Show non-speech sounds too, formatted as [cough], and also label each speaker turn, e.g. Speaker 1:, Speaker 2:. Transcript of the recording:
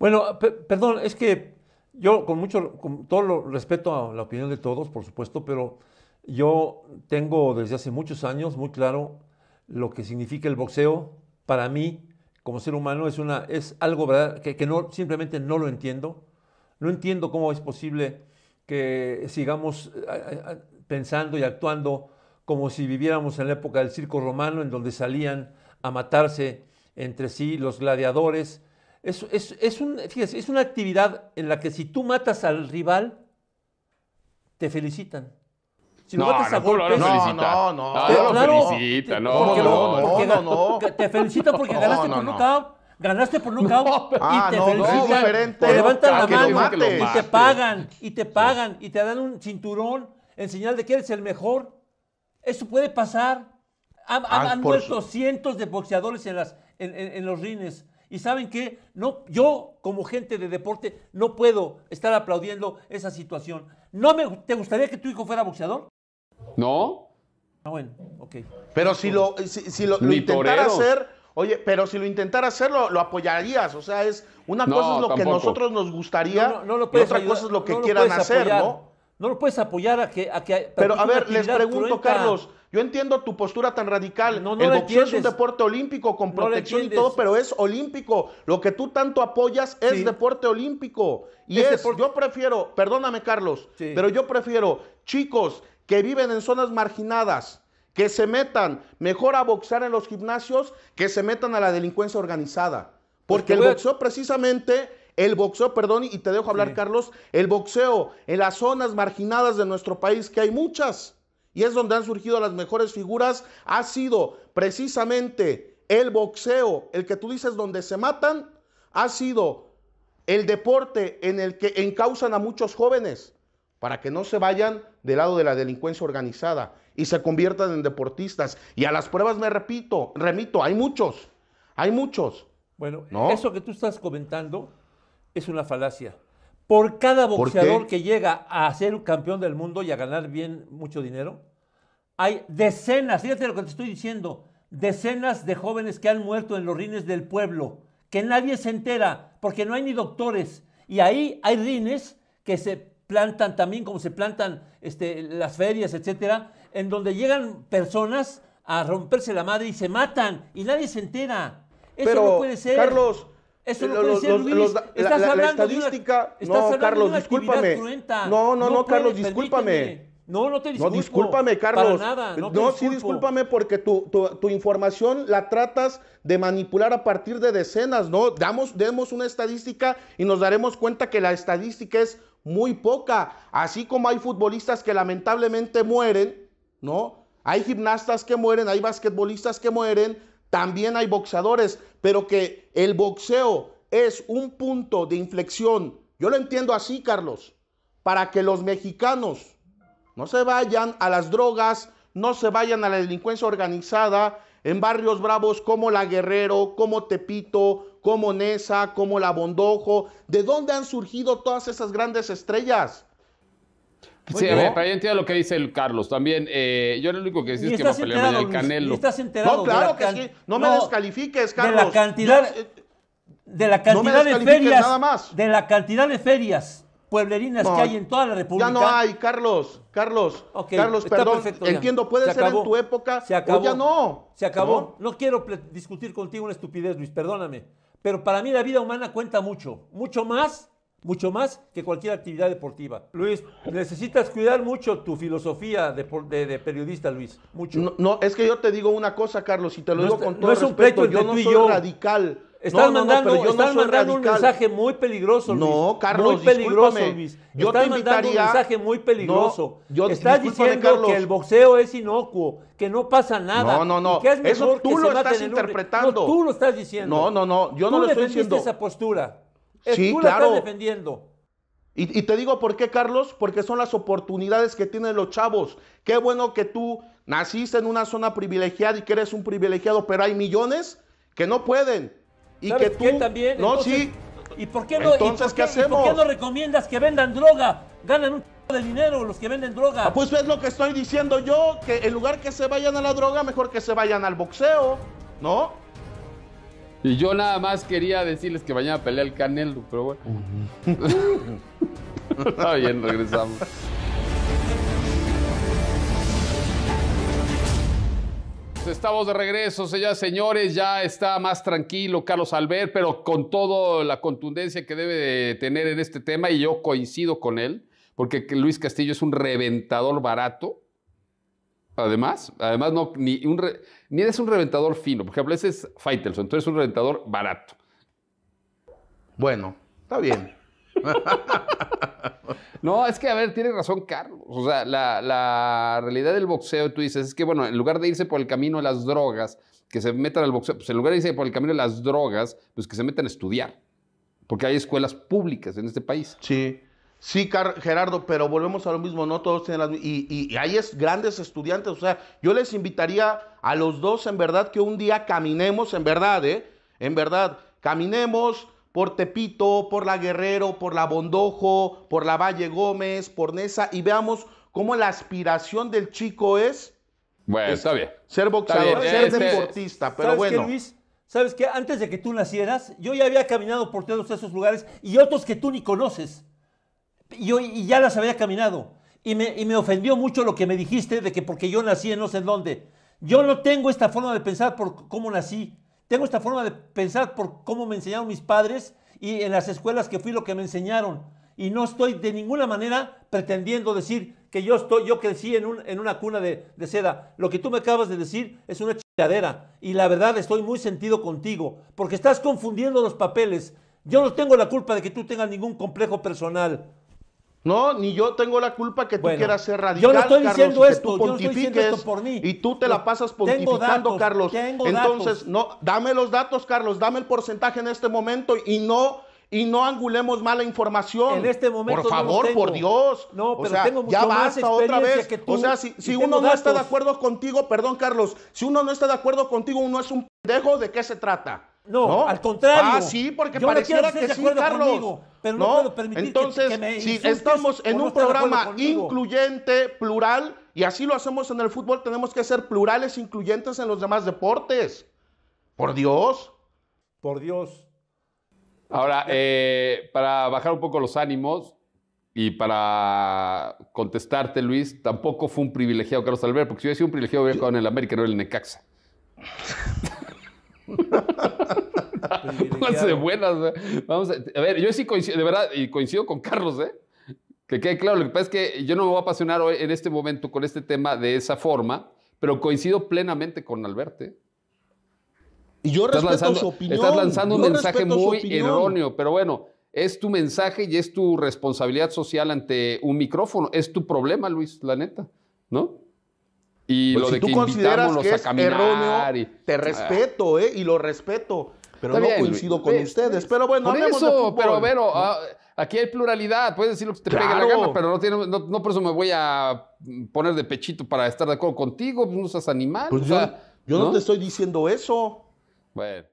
Speaker 1: Bueno, perdón, es que yo con mucho, con todo lo, respeto a la opinión de todos, por supuesto, pero yo tengo desde hace muchos años muy claro lo que significa el boxeo para mí como ser humano es una es algo que, no simplemente no lo entiendo. No entiendo cómo es posible que sigamos pensando y actuando como si viviéramos en la época del circo romano en donde salían a matarse entre sí los gladiadores es, es, es, un, fíjese, es una actividad en la que si tú matas al rival, te felicitan. Si no, matas no, a no, no, no, te, no, no, porque, no, te felicitan porque [laughs] ganaste por knockout, ganaste por knockout ah, y te felicitan, te levantan la mano y te pagan, y te pagan, y te dan un cinturón en señal de que eres el mejor. Eso puede pasar. Han, han, ah, muerto cientos de boxeadores en, las, en, en los rines. Y saben que no, yo como gente de deporte no puedo estar aplaudiendo esa situación. ¿No me, te gustaría que tu hijo fuera boxeador?
Speaker 2: No. Ah, bueno, ok. Pero si lo, eh, si, intentara hacer... Oye, pero si lo intentara hacer, lo, apoyarías. O sea, es una cosa es lo que nosotros nos gustaría y otra cosa es lo que quieran hacer, ¿no? No
Speaker 1: lo puedes apoyar a que... Pero a ver, les pregunto, Carlos,
Speaker 2: yo entiendo tu postura tan radical. No, el boxeo es un deporte olímpico con protección y todo,
Speaker 1: pero es olímpico.
Speaker 2: Lo que tú tanto apoyas es deporte olímpico. Y es, yo prefiero, perdóname Carlos, pero yo prefiero chicos que viven en zonas marginadas, que se metan mejor a boxear en los gimnasios, que se metan a la delincuencia organizada. Pues Porque, el boxeo precisamente el boxeo, perdón, y te dejo hablar, Carlos, el boxeo en las zonas marginadas de nuestro país, que hay muchas, y es donde han surgido las mejores figuras, ha sido precisamente el boxeo, el que tú dices donde se matan, ha sido el deporte en el que encausan a muchos jóvenes para que no se vayan del lado de la delincuencia organizada y se conviertan en deportistas. Y a las pruebas
Speaker 1: me repito, remito, hay muchos, hay muchos. Bueno, eso que tú estás comentando es una falacia. Por cada boxeador que llega a ser campeón del mundo y a ganar bien mucho dinero, hay decenas, fíjate lo que te estoy diciendo, decenas de jóvenes que han muerto en los rines del pueblo, que nadie se entera, porque no hay ni doctores. Y ahí hay rines que se plantan también, como se plantan este, las ferias, etcétera, en donde llegan personas a romperse la madre y se matan, y nadie se entera. Eso no puede ser. Carlos, eso estás la, estadística, de una, no, Carlos, discúlpame. No, no, no, Carlos, discúlpame. No, no te disculpo. No, discúlpame, Carlos. no, no sí, discúlpame
Speaker 2: porque tu, tu, información la tratas de manipular a partir de decenas, ¿no? Damos, demos una estadística y nos daremos cuenta que la estadística es muy poca. Así como hay futbolistas que lamentablemente mueren, ¿no? Hay gimnastas que mueren, hay basquetbolistas que mueren, también hay boxeadores, pero que el boxeo es un punto de inflexión. Yo lo entiendo así, Carlos, para que los mexicanos no se vayan a las drogas, no se vayan a la delincuencia organizada en barrios bravos como La Guerrero, como Tepito, como Nesa, como La Bondojo. ¿De dónde han surgido todas esas grandes estrellas?
Speaker 1: Sí, a ver,
Speaker 3: pero yo entiendo lo que dice el Carlos también. Eh, yo lo único que decía es que va a pelear el Canelo. Estás
Speaker 1: enterado no, claro que sí. No me descalifiques, Carlos. De la cantidad, de, la cantidad de ferias. Nada más. De la cantidad de ferias pueblerinas que hay en toda la República. Ya no hay, Carlos. Carlos, Carlos, perdón. entiendo, puede ser en tu época. Se acabó. ya no. Se acabó. No, quiero discutir contigo una estupidez, Luis, perdóname. Pero para mí la vida humana cuenta mucho. Mucho más mucho más que cualquier actividad deportiva. Luis, necesitas cuidar mucho tu filosofía de, periodista, Luis. Mucho. No, es que yo te digo una
Speaker 2: cosa, Carlos, y te lo digo con todo no respeto. yo no soy radical.
Speaker 1: Estás mandando, yo estás mandando un mensaje muy peligroso, Luis. No, Carlos, muy peligroso, Luis. Yo estás te mandando un mensaje muy peligroso. estás diciendo que el boxeo es inocuo, que no pasa nada. No, no, no. Eso tú lo estás interpretando. tú lo estás diciendo. No, no, no. Yo no lo estoy diciendo. esa postura.
Speaker 2: Sí, claro. estás defendiendo. Y, te digo por qué, Carlos, porque son las oportunidades que tienen los chavos. Qué bueno que tú naciste en una zona privilegiada y que eres un privilegiado, pero hay millones que no pueden. Y que tú. Qué, también? No, sí. ¿Y
Speaker 1: por qué no, Entonces, qué, hacemos? por qué recomiendas que vendan droga? Ganan un
Speaker 2: de dinero los que venden droga. Ah, pues es lo que estoy diciendo yo, que en lugar que se vayan a la droga, mejor que se vayan al boxeo, ¿no?
Speaker 3: Y yo nada más quería decirles que mañana pelea el Canelo, pero bueno. Está [laughs] bien, regresamos. Estamos de regreso, señores. Ya está más tranquilo Carlos Albert, pero con toda la contundencia que debe de tener en este tema, y yo coincido con él, porque Luis Castillo es un reventador barato Además, además no, ni, un ni eres un reventador fino. Por ejemplo, ese es Faitelson, entonces eres un reventador barato. Bueno, está bien. [laughs] no, es que, a ver, tiene razón Carlos. O sea, la, realidad del boxeo, tú dices, es que, bueno, en lugar de irse por el camino de las drogas, que se metan al boxeo, pues en lugar de irse por el camino de las drogas, pues que se metan a estudiar.
Speaker 2: Porque hay escuelas públicas en este país. Sí. Sí, Gerardo, pero volvemos a lo mismo, no todos tienen las y, y, es, grandes estudiantes, o sea, yo les invitaría a los dos, en verdad, que un día caminemos, en verdad, ¿eh? En verdad, caminemos por Tepito, por La Guerrero, por La Bondojo, por La Valle Gómez, por Nesa, y veamos
Speaker 1: cómo la aspiración del chico es...
Speaker 3: Bueno, está bien.
Speaker 2: Ser
Speaker 1: boxeador, ser este, deportista, pero bueno... Luis? ¿Sabes qué? Antes de que tú nacieras, yo ya había caminado por todos esos lugares y otros que tú ni conoces y ya las había caminado. Y me, ofendió mucho lo que me dijiste de que porque yo nací en no sé dónde. Yo no tengo esta forma de pensar por cómo nací. Tengo esta forma de pensar por cómo me enseñaron mis padres y en las escuelas que fui lo que me enseñaron. Y no estoy de ninguna manera pretendiendo decir que yo, estoy, yo crecí en, un, en una cuna de, de, seda. Lo que tú me acabas de decir es una chingadera. Y la verdad estoy muy sentido contigo, porque estás confundiendo los papeles. Yo no tengo la culpa de que tú tengas ningún complejo personal. No, ni yo tengo la culpa que tú quieras ser radical. Yo estoy diciendo esto, que tú pontifiques por
Speaker 2: mí. Y tú te la pasas pontificando, Carlos. Entonces, no, dame los datos, Carlos, dame el porcentaje en este momento y no y no angulemos mala información. En este momento. Por favor, por Dios. No, pero tengo mucho ya más otra vez. Que tú, o sea, si, uno no está de acuerdo contigo, perdón, Carlos, si uno no está de acuerdo contigo, uno es un pendejo, ¿de qué se trata? No, al contrario. Ah, sí, porque pareciera que, sí, Carlos. pero no, puedo permitir entonces, si estamos en un programa incluyente, plural, y así lo hacemos en el fútbol, tenemos que ser plurales, incluyentes en los demás deportes. Por Dios. Por Dios. Ahora,
Speaker 3: eh, para bajar un poco los ánimos y para contestarte, Luis, tampoco fue un privilegiado Carlos Albert, porque si hubiera sido un privilegiado hubiera jugado en el América, no en el Necaxa. Pues buenas, Vamos a, ver, yo sí coincido, de verdad, y coincido con Carlos, ¿eh? Que quede claro, lo que pasa es que yo no me voy a apasionar en este momento con este tema de esa forma, pero coincido plenamente con Alberte.
Speaker 2: Y yo estás lanzando, Estás lanzando un mensaje muy erróneo,
Speaker 3: pero bueno, es tu mensaje y es tu responsabilidad social ante un micrófono. Es tu problema,
Speaker 2: Luis, la neta,
Speaker 3: ¿no? Y pues si tú consideras que es erróneo, te ah. respeto,
Speaker 2: ¿eh? Y lo respeto. Pero no coincido con ustedes. Pero bueno, eso, pero ah,
Speaker 3: aquí hay pluralidad. Puedes decir lo que te pegue la gana, pero no, por eso me voy a poner de pechito para estar de acuerdo contigo. Pues no seas animal. Pues yo, yo ¿no? te estoy diciendo eso. Bueno.